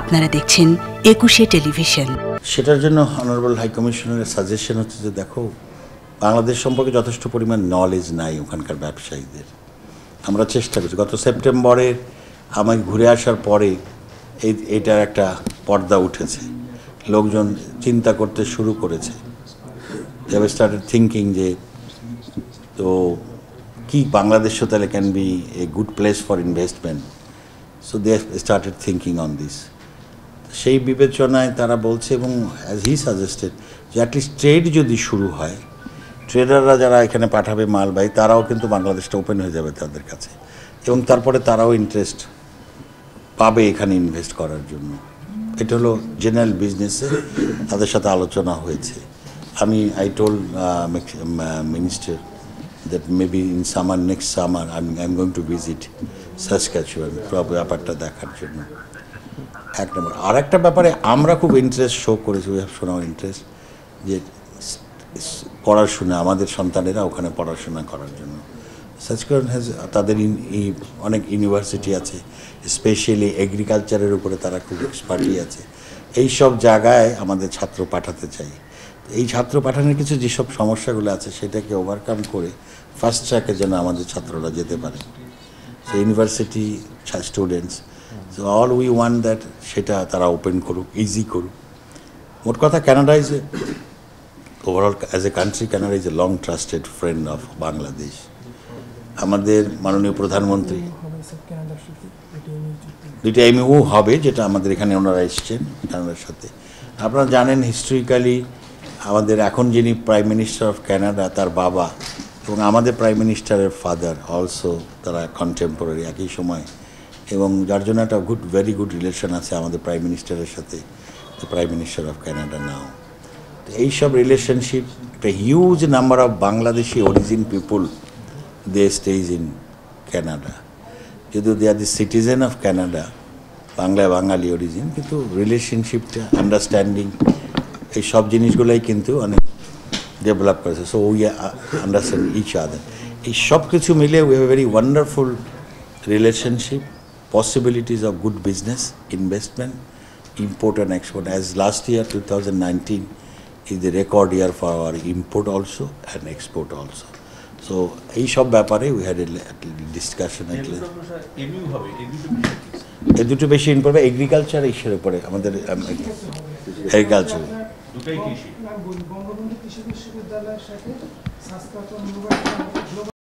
আপনারা দেখছেন একুশে টেলিভিশন সেটার জন্য অনারেবল হাই কমিশনের সাজেশন হচ্ছে যে দেখো বাংলাদেশ সম্পর্কে যথেষ্ট পরিমাণ নলেজ নাই ওখানকার ব্যবসায়ীদের আমরা চেষ্টা করছি গত সেপ্টেম্বরের আমায় ঘুরে আসার পরে এই এটার একটা পর্দা উঠেছে লোকজন চিন্তা করতে শুরু করেছে দেব স্টার্টেড থিঙ্কিং যে তো কি বাংলাদেশও তাহলে can be a good place for investment so they started thinking on this সেই বিবেচনায় তারা বলছে এবং অ্যাজ হি সাজেস্টেড যে অ্যাটলিস্ট ট্রেড যদি শুরু হয় ট্রেডাররা যারা এখানে পাঠাবে মালবাহী তারাও কিন্তু বাংলাদেশটা ওপেন হয়ে যাবে তাদের কাছে এবং তারপরে তারাও ইন্টারেস্ট পাবে এখানে ইনভেস্ট করার জন্য এটা হলো জেনারেল বিজনেসে তাদের সাথে আলোচনা হয়েছে আমি I told minister that maybe in summer next summer I am going to visit Saskatchewan ব্যাপারটা দেখার জন্য এক নম্বর আর একটা ব্যাপারে আমরা খুব ইন্টারেস্ট শো করেছি উই ইন্টারেস্ট যে পড়াশোনা আমাদের সন্তানেরা ওখানে পড়াশোনা করার জন্য সচকরণ হ্যাজ তাদের অনেক ইউনিভার্সিটি আছে স্পেশালি এগ্রিকালচারের উপরে তারা খুব এক্সপার্টি আছে এই সব জায়গায় আমাদের ছাত্র পাঠাতে চাই এই ছাত্র পাঠানোর কিছু যেসব সমস্যাগুলো আছে সেটাকে ওভারকাম করে ফার্স্ট ট্র্যাকে যেন আমাদের ছাত্ররা যেতে পারে university students all we want that সেটা তারা ওপেন করুক ইজি করুক মোট কথা Canada is a overall as a country Canada is a long trusted friend of Bangladesh আমাদের মাননীয় প্রধানমন্ত্রী দুইটা এমইউ হবে যেটা আমাদের এখানে ওনারা এসছেন ক্যানাডার সাথে আপনারা জানেন হিস্ট্রিক্যালি আমাদের এখন যিনি প্রাইম মিনিস্টার অফ ক্যানাডা তার বাবা এবং আমাদের প্রাইম মিনিস্টারের ফাদার অলসো তারা কন্টেম্পোরারি একই সময় এবং যার জন্য একটা গুড ভেরি গুড রিলেশন আছে আমাদের প্রাইম মিনিস্টারের সাথে the prime minister of Canada now তো এইসব রিলেশনশিপ একটা huge number of Bangladeshi origin people they stay in Canada যদিও they are the citizen of Canada বাংলায় বাঙালি অরিজিন কিন্তু রিলেশনশিপটা আন্ডারস্ট্যান্ডিং এই সব জিনিসগুলোই কিন্তু অনেক ডেভেলপ করেছে so we understand each other এই সব কিছু মিলে we have very wonderful relationship possibilities of good business, investment, import and export. As last year, 2019, is the record year for our import also and export also. So, so এইসব ব্যাপারে we had a discussion এ দুটো বেশি import agriculture ইস্যুর উপরে আমাদের agriculture দুটাই কৃষি